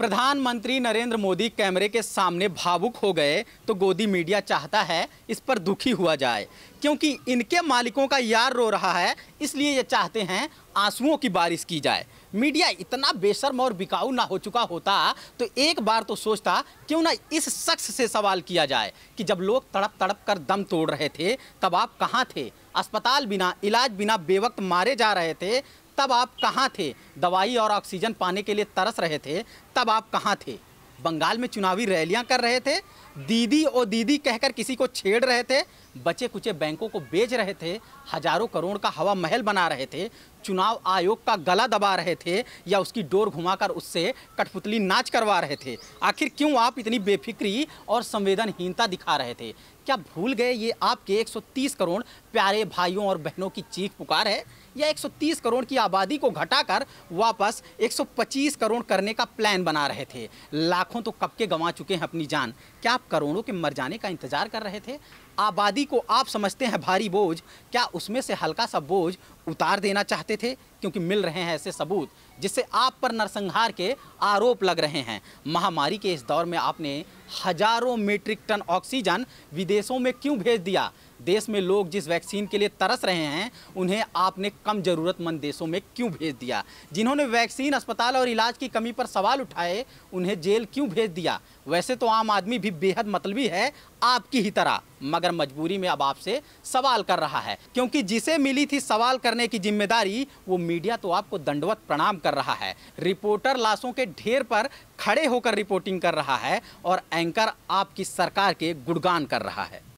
प्रधानमंत्री नरेंद्र मोदी कैमरे के सामने भावुक हो गए तो गोदी मीडिया चाहता है इस पर दुखी हुआ जाए क्योंकि इनके मालिकों का यार रो रहा है इसलिए ये चाहते हैं आंसुओं की बारिश की जाए मीडिया इतना बेशर्म और बिकाऊ ना हो चुका होता तो एक बार तो सोचता क्यों ना इस शख्स से सवाल किया जाए कि जब लोग तड़प तड़प कर दम तोड़ रहे थे तब आप कहाँ थे अस्पताल बिना इलाज बिना बेवक्त मारे जा रहे थे तब आप कहाँ थे दवाई और ऑक्सीजन पाने के लिए तरस रहे थे तब आप कहाँ थे बंगाल में चुनावी रैलियां कर रहे थे दीदी और दीदी कहकर किसी को छेड़ रहे थे बचे कुचे बैंकों को बेच रहे थे हजारों करोड़ का हवा महल बना रहे थे चुनाव आयोग का गला दबा रहे थे या उसकी डोर घुमाकर उससे कठपुतली नाच करवा रहे थे आखिर क्यों आप इतनी बेफिक्री और संवेदनहीनता दिखा रहे थे क्या भूल गए ये आपके 130 करोड़ प्यारे भाइयों और बहनों की चीख पुकार है या 130 करोड़ की आबादी को घटाकर वापस 125 करोड़ करने का प्लान बना रहे थे लाखों तो कब के गंवा चुके हैं अपनी जान क्या आप करोड़ों के मर जाने का इंतजार कर रहे थे आबादी को आप समझते हैं भारी बोझ क्या उसमें से हल्का सा बोझ उतार देना चाहते थे क्योंकि मिल रहे हैं ऐसे सबूत जिससे आप पर नरसंहार के आरोप लग रहे हैं महामारी के इस दौर में आपने हजारों मीट्रिक टन ऑक्सीजन विदेशों में क्यों भेज दिया देश में लोग जिस वैक्सीन के लिए तरस रहे हैं उन्हें आपने कम ज़रूरतमंद देशों में क्यों भेज दिया जिन्होंने वैक्सीन अस्पताल और इलाज की कमी पर सवाल उठाए उन्हें जेल क्यों भेज दिया वैसे तो आम आदमी भी बेहद मतलबी है आपकी ही तरह मगर मजबूरी में अब आपसे सवाल कर रहा है क्योंकि जिसे मिली थी सवाल करने की जिम्मेदारी वो मीडिया तो आपको दंडवत प्रणाम कर रहा है रिपोर्टर लाशों के ढेर पर खड़े होकर रिपोर्टिंग कर रहा है और एंकर आपकी सरकार के गुणगान कर रहा है